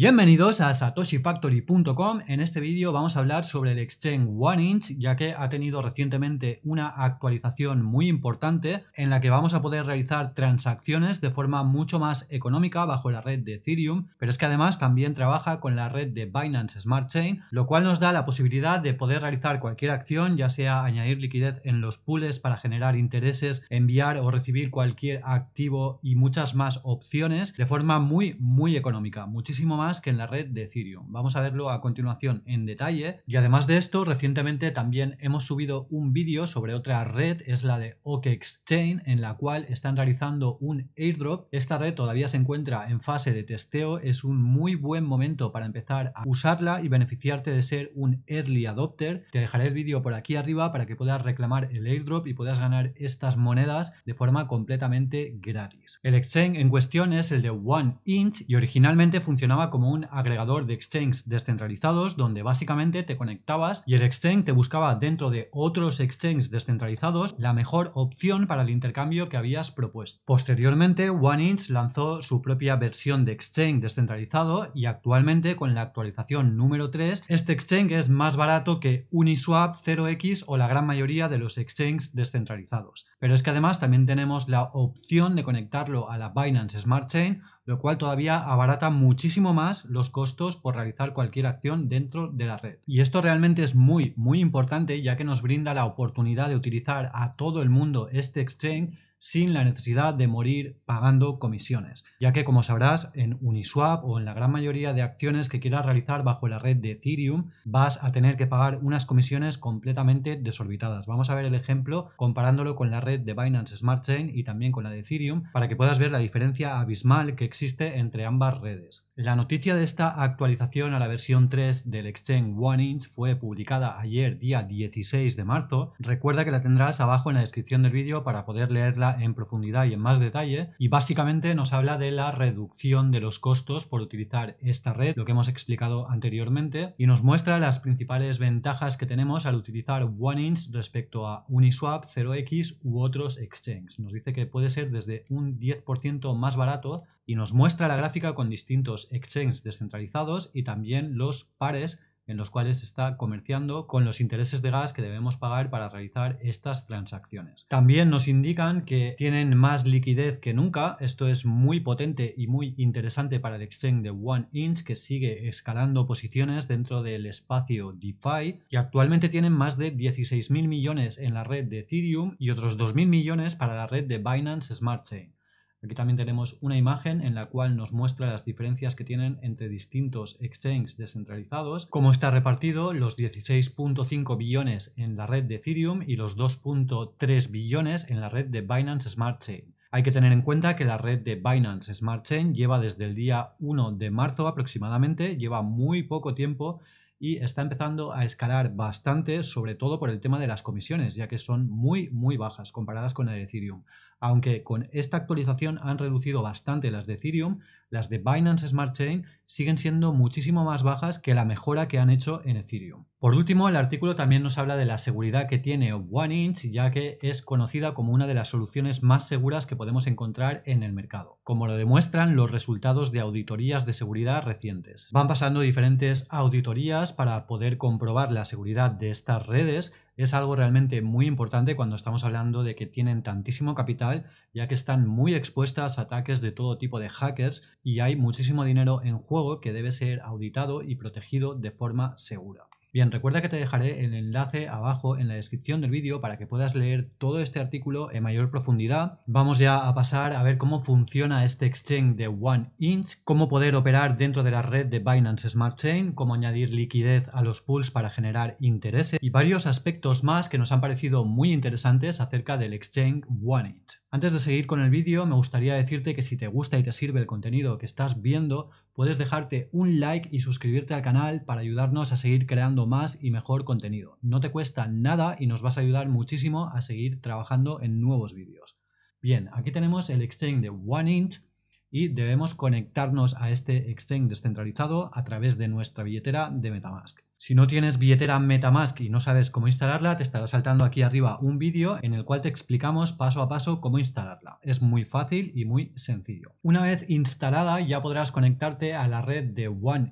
Bienvenidos a satoshifactory.com. En este vídeo vamos a hablar sobre el exchange inch ya que ha tenido recientemente una actualización muy importante en la que vamos a poder realizar transacciones de forma mucho más económica bajo la red de Ethereum, pero es que además también trabaja con la red de Binance Smart Chain, lo cual nos da la posibilidad de poder realizar cualquier acción, ya sea añadir liquidez en los pools para generar intereses, enviar o recibir cualquier activo y muchas más opciones de forma muy muy económica, muchísimo más que en la red de Ethereum. Vamos a verlo a continuación en detalle. Y además de esto, recientemente también hemos subido un vídeo sobre otra red, es la de Exchange, en la cual están realizando un airdrop. Esta red todavía se encuentra en fase de testeo, es un muy buen momento para empezar a usarla y beneficiarte de ser un early adopter. Te dejaré el vídeo por aquí arriba para que puedas reclamar el airdrop y puedas ganar estas monedas de forma completamente gratis. El exchange en cuestión es el de One Inch y originalmente funcionaba como como un agregador de exchanges descentralizados donde básicamente te conectabas y el exchange te buscaba dentro de otros exchanges descentralizados la mejor opción para el intercambio que habías propuesto. Posteriormente, OneInch lanzó su propia versión de exchange descentralizado y actualmente con la actualización número 3, este exchange es más barato que Uniswap, 0x o la gran mayoría de los exchanges descentralizados. Pero es que además también tenemos la opción de conectarlo a la Binance Smart Chain lo cual todavía abarata muchísimo más los costos por realizar cualquier acción dentro de la red. Y esto realmente es muy, muy importante ya que nos brinda la oportunidad de utilizar a todo el mundo este exchange sin la necesidad de morir pagando comisiones, ya que como sabrás en Uniswap o en la gran mayoría de acciones que quieras realizar bajo la red de Ethereum vas a tener que pagar unas comisiones completamente desorbitadas. Vamos a ver el ejemplo comparándolo con la red de Binance Smart Chain y también con la de Ethereum para que puedas ver la diferencia abismal que existe entre ambas redes. La noticia de esta actualización a la versión 3 del exchange OneInch fue publicada ayer día 16 de marzo. Recuerda que la tendrás abajo en la descripción del vídeo para poder leerla en profundidad y en más detalle y básicamente nos habla de la reducción de los costos por utilizar esta red, lo que hemos explicado anteriormente, y nos muestra las principales ventajas que tenemos al utilizar OneInch respecto a Uniswap, 0x u otros exchanges. Nos dice que puede ser desde un 10% más barato y nos muestra la gráfica con distintos exchanges descentralizados y también los pares en los cuales está comerciando con los intereses de gas que debemos pagar para realizar estas transacciones. También nos indican que tienen más liquidez que nunca, esto es muy potente y muy interesante para el exchange de 1inch que sigue escalando posiciones dentro del espacio DeFi y actualmente tienen más de 16.000 millones en la red de Ethereum y otros 2.000 millones para la red de Binance Smart Chain. Aquí también tenemos una imagen en la cual nos muestra las diferencias que tienen entre distintos exchanges descentralizados, cómo está repartido los 16.5 billones en la red de Ethereum y los 2.3 billones en la red de Binance Smart Chain. Hay que tener en cuenta que la red de Binance Smart Chain lleva desde el día 1 de marzo aproximadamente, lleva muy poco tiempo y está empezando a escalar bastante, sobre todo por el tema de las comisiones, ya que son muy, muy bajas comparadas con la de Ethereum. Aunque con esta actualización han reducido bastante las de Ethereum, las de Binance Smart Chain siguen siendo muchísimo más bajas que la mejora que han hecho en Ethereum. Por último, el artículo también nos habla de la seguridad que tiene OneInch, ya que es conocida como una de las soluciones más seguras que podemos encontrar en el mercado, como lo demuestran los resultados de auditorías de seguridad recientes. Van pasando diferentes auditorías para poder comprobar la seguridad de estas redes, es algo realmente muy importante cuando estamos hablando de que tienen tantísimo capital, ya que están muy expuestas a ataques de todo tipo de hackers y hay muchísimo dinero en juego que debe ser auditado y protegido de forma segura. Bien, recuerda que te dejaré el enlace abajo en la descripción del vídeo para que puedas leer todo este artículo en mayor profundidad. Vamos ya a pasar a ver cómo funciona este exchange de 1inch, cómo poder operar dentro de la red de Binance Smart Chain, cómo añadir liquidez a los pools para generar intereses y varios aspectos más que nos han parecido muy interesantes acerca del exchange 1inch. Antes de seguir con el vídeo, me gustaría decirte que si te gusta y te sirve el contenido que estás viendo, puedes dejarte un like y suscribirte al canal para ayudarnos a seguir creando más y mejor contenido. No te cuesta nada y nos vas a ayudar muchísimo a seguir trabajando en nuevos vídeos. Bien, aquí tenemos el exchange de Inch y debemos conectarnos a este exchange descentralizado a través de nuestra billetera de Metamask. Si no tienes billetera Metamask y no sabes cómo instalarla, te estará saltando aquí arriba un vídeo en el cual te explicamos paso a paso cómo instalarla. Es muy fácil y muy sencillo. Una vez instalada ya podrás conectarte a la red de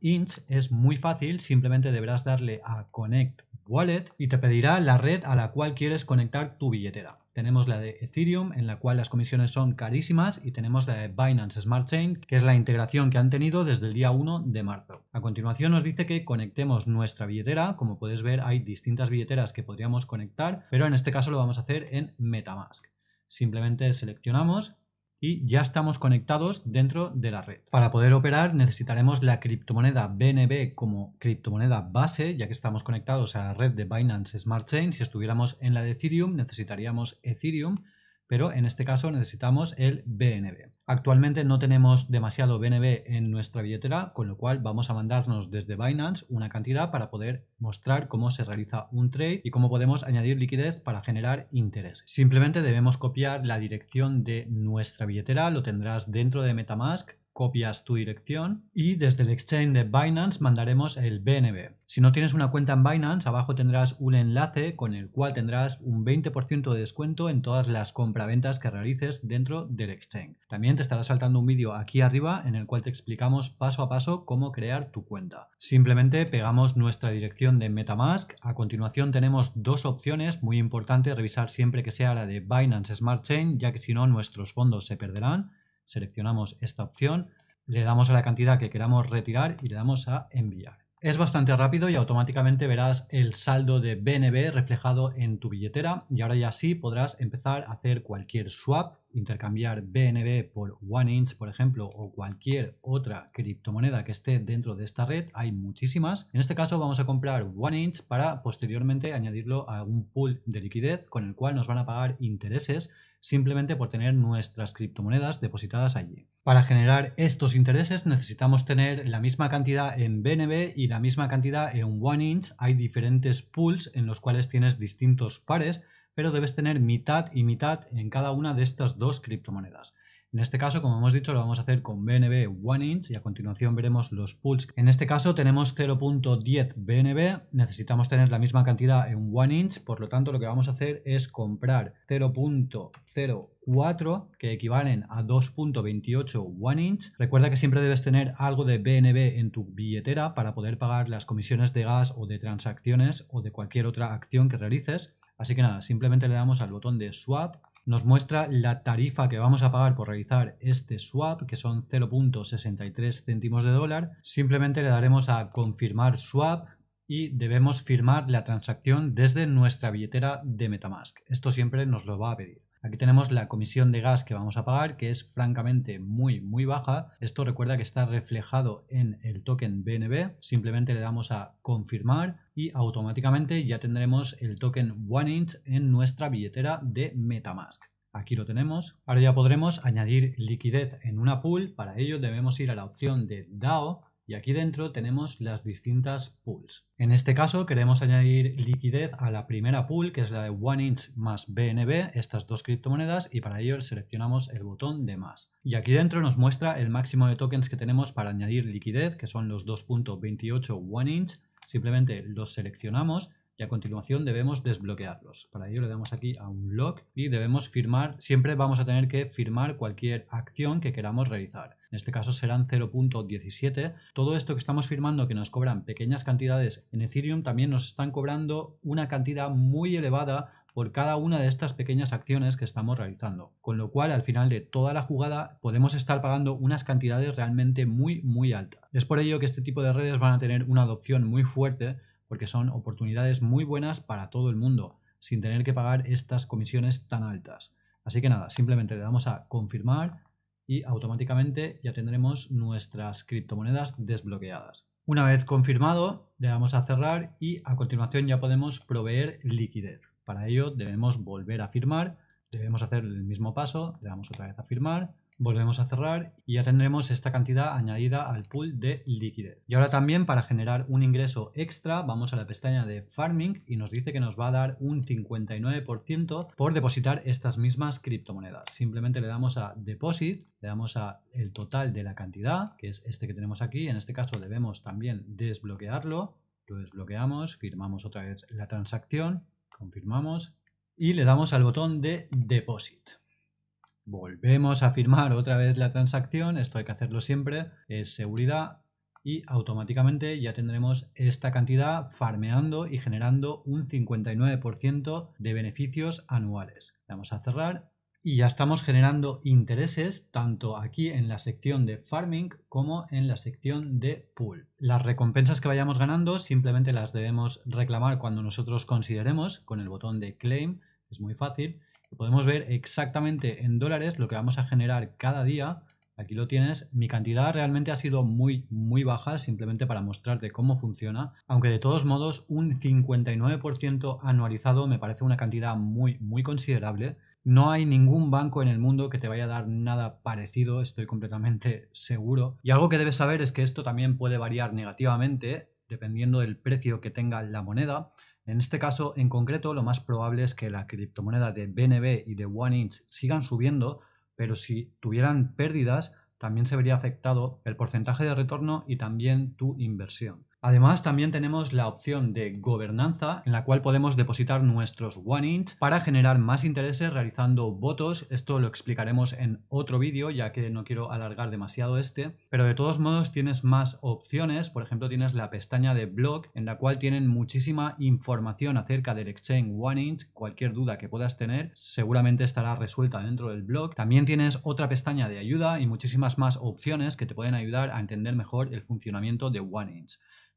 Inch. Es muy fácil, simplemente deberás darle a Connect Wallet y te pedirá la red a la cual quieres conectar tu billetera. Tenemos la de Ethereum, en la cual las comisiones son carísimas, y tenemos la de Binance Smart Chain, que es la integración que han tenido desde el día 1 de marzo. A continuación nos dice que conectemos nuestra billetera. Como puedes ver, hay distintas billeteras que podríamos conectar, pero en este caso lo vamos a hacer en MetaMask. Simplemente seleccionamos y ya estamos conectados dentro de la red. Para poder operar necesitaremos la criptomoneda BNB como criptomoneda base, ya que estamos conectados a la red de Binance Smart Chain. Si estuviéramos en la de Ethereum necesitaríamos Ethereum pero en este caso necesitamos el BNB. Actualmente no tenemos demasiado BNB en nuestra billetera, con lo cual vamos a mandarnos desde Binance una cantidad para poder mostrar cómo se realiza un trade y cómo podemos añadir liquidez para generar interés. Simplemente debemos copiar la dirección de nuestra billetera, lo tendrás dentro de Metamask copias tu dirección y desde el exchange de Binance mandaremos el BNB. Si no tienes una cuenta en Binance, abajo tendrás un enlace con el cual tendrás un 20% de descuento en todas las compraventas que realices dentro del exchange. También te estará saltando un vídeo aquí arriba en el cual te explicamos paso a paso cómo crear tu cuenta. Simplemente pegamos nuestra dirección de MetaMask. A continuación tenemos dos opciones, muy importante revisar siempre que sea la de Binance Smart Chain, ya que si no nuestros fondos se perderán. Seleccionamos esta opción, le damos a la cantidad que queramos retirar y le damos a enviar. Es bastante rápido y automáticamente verás el saldo de BNB reflejado en tu billetera y ahora ya sí podrás empezar a hacer cualquier swap, intercambiar BNB por 1inch por ejemplo, o cualquier otra criptomoneda que esté dentro de esta red. Hay muchísimas. En este caso vamos a comprar 1inch para posteriormente añadirlo a un pool de liquidez con el cual nos van a pagar intereses simplemente por tener nuestras criptomonedas depositadas allí. Para generar estos intereses necesitamos tener la misma cantidad en BNB y la misma cantidad en OneInch. Hay diferentes pools en los cuales tienes distintos pares, pero debes tener mitad y mitad en cada una de estas dos criptomonedas. En este caso, como hemos dicho, lo vamos a hacer con BNB 1 inch y a continuación veremos los pulls. En este caso tenemos 0.10 BNB, necesitamos tener la misma cantidad en 1 inch, por lo tanto lo que vamos a hacer es comprar 0.04 que equivalen a 2.28 1 inch. Recuerda que siempre debes tener algo de BNB en tu billetera para poder pagar las comisiones de gas o de transacciones o de cualquier otra acción que realices. Así que nada, simplemente le damos al botón de swap nos muestra la tarifa que vamos a pagar por realizar este swap, que son 0.63 céntimos de dólar. Simplemente le daremos a confirmar swap y debemos firmar la transacción desde nuestra billetera de Metamask. Esto siempre nos lo va a pedir. Aquí tenemos la comisión de gas que vamos a pagar, que es francamente muy, muy baja. Esto recuerda que está reflejado en el token BNB. Simplemente le damos a confirmar y automáticamente ya tendremos el token 1inch en nuestra billetera de Metamask. Aquí lo tenemos. Ahora ya podremos añadir liquidez en una pool. Para ello debemos ir a la opción de DAO y aquí dentro tenemos las distintas pools. En este caso queremos añadir liquidez a la primera pool que es la de 1inch más BNB, estas dos criptomonedas y para ello seleccionamos el botón de más. Y aquí dentro nos muestra el máximo de tokens que tenemos para añadir liquidez que son los 2.28 1inch, simplemente los seleccionamos y a continuación debemos desbloquearlos. Para ello le damos aquí a un lock y debemos firmar, siempre vamos a tener que firmar cualquier acción que queramos realizar. En este caso serán 0.17. Todo esto que estamos firmando que nos cobran pequeñas cantidades en Ethereum también nos están cobrando una cantidad muy elevada por cada una de estas pequeñas acciones que estamos realizando. Con lo cual, al final de toda la jugada, podemos estar pagando unas cantidades realmente muy, muy altas. Es por ello que este tipo de redes van a tener una adopción muy fuerte porque son oportunidades muy buenas para todo el mundo, sin tener que pagar estas comisiones tan altas. Así que nada, simplemente le damos a confirmar y automáticamente ya tendremos nuestras criptomonedas desbloqueadas. Una vez confirmado, le damos a cerrar y a continuación ya podemos proveer liquidez. Para ello debemos volver a firmar, debemos hacer el mismo paso, le damos otra vez a firmar, Volvemos a cerrar y ya tendremos esta cantidad añadida al pool de liquidez. Y ahora también para generar un ingreso extra vamos a la pestaña de Farming y nos dice que nos va a dar un 59% por depositar estas mismas criptomonedas. Simplemente le damos a Deposit, le damos a el total de la cantidad, que es este que tenemos aquí. En este caso debemos también desbloquearlo. Lo desbloqueamos, firmamos otra vez la transacción, confirmamos y le damos al botón de Deposit. Volvemos a firmar otra vez la transacción, esto hay que hacerlo siempre, es seguridad y automáticamente ya tendremos esta cantidad farmeando y generando un 59% de beneficios anuales. Vamos a cerrar y ya estamos generando intereses tanto aquí en la sección de farming como en la sección de pool. Las recompensas que vayamos ganando simplemente las debemos reclamar cuando nosotros consideremos con el botón de claim, es muy fácil podemos ver exactamente en dólares lo que vamos a generar cada día. Aquí lo tienes. Mi cantidad realmente ha sido muy, muy baja, simplemente para mostrarte cómo funciona. Aunque de todos modos, un 59% anualizado me parece una cantidad muy, muy considerable. No hay ningún banco en el mundo que te vaya a dar nada parecido, estoy completamente seguro. Y algo que debes saber es que esto también puede variar negativamente dependiendo del precio que tenga la moneda. En este caso en concreto, lo más probable es que la criptomoneda de BNB y de OneInch sigan subiendo, pero si tuvieran pérdidas, también se vería afectado el porcentaje de retorno y también tu inversión. Además, también tenemos la opción de gobernanza, en la cual podemos depositar nuestros one inch para generar más intereses realizando votos. Esto lo explicaremos en otro vídeo, ya que no quiero alargar demasiado este. Pero de todos modos tienes más opciones. Por ejemplo, tienes la pestaña de blog, en la cual tienen muchísima información acerca del exchange one inch. Cualquier duda que puedas tener seguramente estará resuelta dentro del blog. También tienes otra pestaña de ayuda y muchísimas más opciones que te pueden ayudar a entender mejor el funcionamiento de one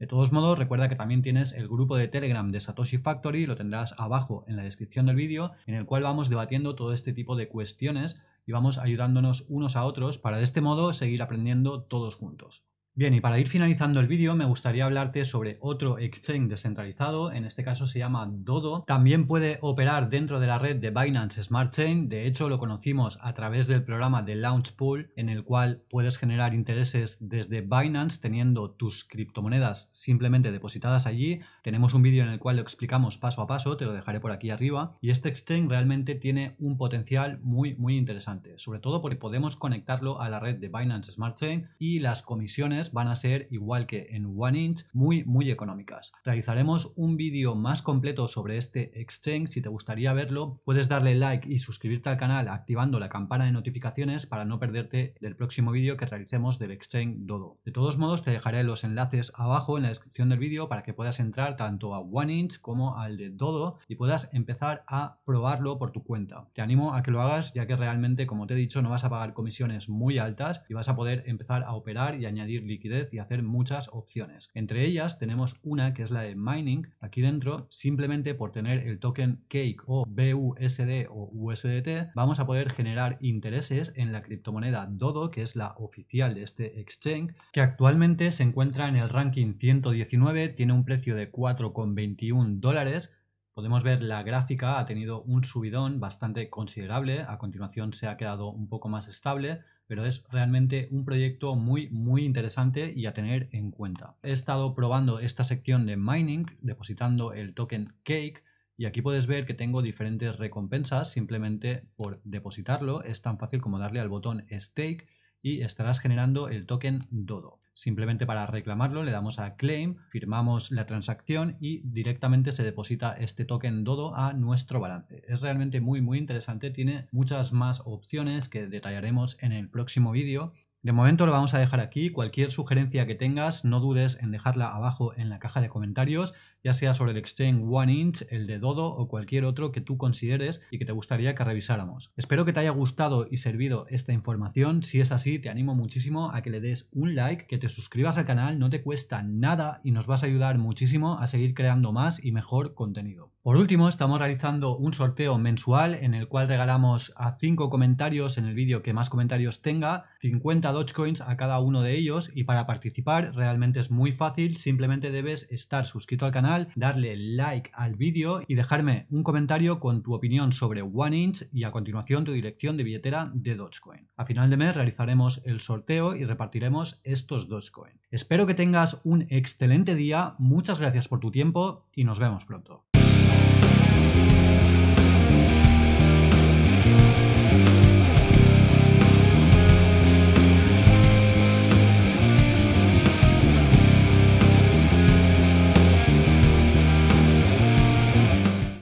de todos modos, recuerda que también tienes el grupo de Telegram de Satoshi Factory, lo tendrás abajo en la descripción del vídeo, en el cual vamos debatiendo todo este tipo de cuestiones y vamos ayudándonos unos a otros para de este modo seguir aprendiendo todos juntos. Bien, y para ir finalizando el vídeo me gustaría hablarte sobre otro exchange descentralizado, en este caso se llama Dodo. También puede operar dentro de la red de Binance Smart Chain, de hecho lo conocimos a través del programa de Launch Pool, en el cual puedes generar intereses desde Binance teniendo tus criptomonedas simplemente depositadas allí. Tenemos un vídeo en el cual lo explicamos paso a paso, te lo dejaré por aquí arriba. Y este exchange realmente tiene un potencial muy muy interesante, sobre todo porque podemos conectarlo a la red de Binance Smart Chain y las comisiones van a ser, igual que en OneInch, muy, muy económicas. Realizaremos un vídeo más completo sobre este exchange. Si te gustaría verlo, puedes darle like y suscribirte al canal activando la campana de notificaciones para no perderte del próximo vídeo que realicemos del exchange Dodo. De todos modos, te dejaré los enlaces abajo en la descripción del vídeo para que puedas entrar tanto a 1inch como al de Dodo y puedas empezar a probarlo por tu cuenta. Te animo a que lo hagas ya que realmente, como te he dicho, no vas a pagar comisiones muy altas y vas a poder empezar a operar y añadir liquidez y hacer muchas opciones. Entre ellas tenemos una que es la de mining. Aquí dentro, simplemente por tener el token Cake o BUSD o USDT, vamos a poder generar intereses en la criptomoneda Dodo, que es la oficial de este exchange, que actualmente se encuentra en el ranking 119, tiene un precio de 4,21 dólares podemos ver la gráfica ha tenido un subidón bastante considerable, a continuación se ha quedado un poco más estable, pero es realmente un proyecto muy, muy interesante y a tener en cuenta. He estado probando esta sección de mining, depositando el token Cake, y aquí puedes ver que tengo diferentes recompensas simplemente por depositarlo. Es tan fácil como darle al botón Stake y estarás generando el token Dodo. Simplemente para reclamarlo le damos a Claim, firmamos la transacción y directamente se deposita este token Dodo a nuestro balance. Es realmente muy muy interesante, tiene muchas más opciones que detallaremos en el próximo vídeo. De momento lo vamos a dejar aquí, cualquier sugerencia que tengas no dudes en dejarla abajo en la caja de comentarios ya sea sobre el exchange One Inch, el de Dodo o cualquier otro que tú consideres y que te gustaría que revisáramos. Espero que te haya gustado y servido esta información. Si es así, te animo muchísimo a que le des un like, que te suscribas al canal, no te cuesta nada y nos vas a ayudar muchísimo a seguir creando más y mejor contenido. Por último, estamos realizando un sorteo mensual en el cual regalamos a 5 comentarios en el vídeo que más comentarios tenga, 50 Dogecoins a cada uno de ellos y para participar realmente es muy fácil, simplemente debes estar suscrito al canal darle like al vídeo y dejarme un comentario con tu opinión sobre OneInch y a continuación tu dirección de billetera de Dogecoin. A final de mes realizaremos el sorteo y repartiremos estos Dogecoin. Espero que tengas un excelente día, muchas gracias por tu tiempo y nos vemos pronto.